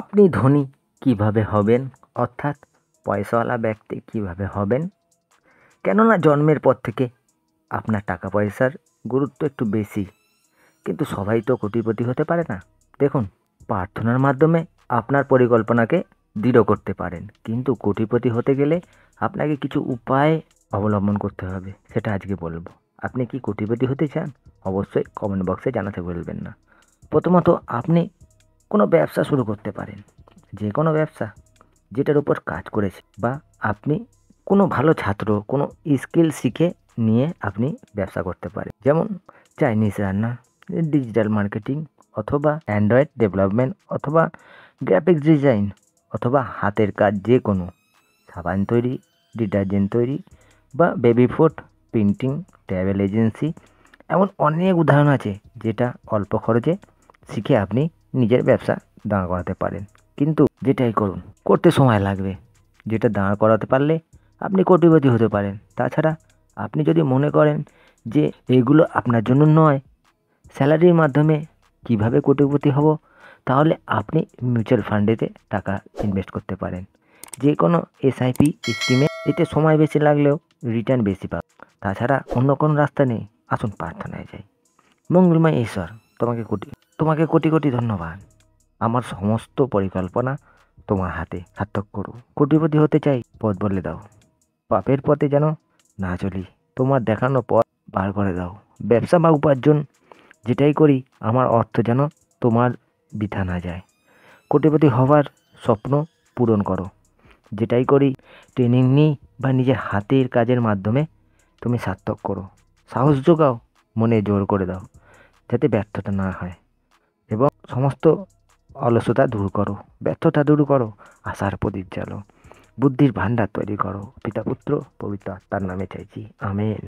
আপনি ধনী কিভাবে হবেন অর্থাৎ পয়সাওয়ালা ব্যক্তি কিভাবে হবেন কেননা জন্মের পর থেকে আপনার টাকা পয়সার গুরুত্ব একটু বেশি কিন্তু সবাই তো কোটিপতি হতে পারে না দেখুন প্রার্থনার মাধ্যমে আপনার পরিকল্পনাকে দৃঢ় করতে পারেন কিন্তু কোটিপতি হতে গেলে আপনাকে কিছু উপায় অবলম্বন করতে হবে সেটা আজকে বলবো আপনি কি কোটিপতি হতে চান অবশ্যই কমেন্ট বক্সে জানাতে বলবেন না প্রথমত আপনি কোনো ব্যবসা শুরু করতে পারেন যে কোনো ব্যবসা যেটার উপর কাজ করেছে বা আপনি কোনো ভালো ছাত্র কোনো স্কিল শিখে নিয়ে আপনি ব্যবসা করতে পারেন যেমন চাইনিজ রান্না ডিজিটাল মার্কেটিং অথবা অ্যান্ড্রয়েড ডেভেলপমেন্ট অথবা গ্রাফিক্স ডিজাইন অথবা হাতের কাজ যে কোনো সাবান তৈরি ডিটারজেন্ট তৈরি বা baby food printing travel agency এমন অনেক উদাহরণ আছে যেটা অল্প খরচে শিখে আপনি নিজের ব্যবসা দাঁড় করাতে পারেন কিন্তু যেটাই করুন করতে সময় লাগবে যেটা দাঁড় করাতে পারলে আপনি কটিপতি হতে পারেন তাছাড়া আপনি যদি মনে করেন যে এগুলো আপনার জন্য নয় স্যালারির মাধ্যমে কিভাবে কটিপতি হব তাহলে আপনি মিউচুয়াল ফান্ডেতে টাকা ইনভেস্ট করতে পারেন যে কোনো এসআইপি স্কিমে এতে সময় বেশি লাগলেও রিটার্ন বেশি পাবে তাছাড়া অন্য কোনো রাস্তা নেই আসুন প্রার্থনায় যাই মঙ্গলময় ঈশ্বর তোমাকে কুটি তোমাকে কোটি কোটি ধন্যবাদ আমার সমস্ত পরিকল্পনা তোমার হাতে সার্থক করো কোটিপতি হতে চাই পথ বলে দাও পাপের পথে যেন না চলি তোমার দেখানো পথ বার করে দাও ব্যবসা বা উপার্জন যেটাই করি আমার অর্থ যেন তোমার বৃথা না যায় কোটিপতি হওয়ার স্বপ্ন পূরণ করো যেটাই করি ট্রেনিং নিই বা নিজের হাতের কাজের মাধ্যমে তুমি সার্থক করো সাহস যোগাও মনে জোর করে দাও যাতে ব্যর্থতা না হয় এবং সমস্ত অলসতা দূর করো ব্যর্থতা দূর করো আশার প্রদীপ জ্বালো বুদ্ধির ভাণ্ডার তৈরি করো পিতা পুত্র পবিত্র তার নামে চাইছি আমেন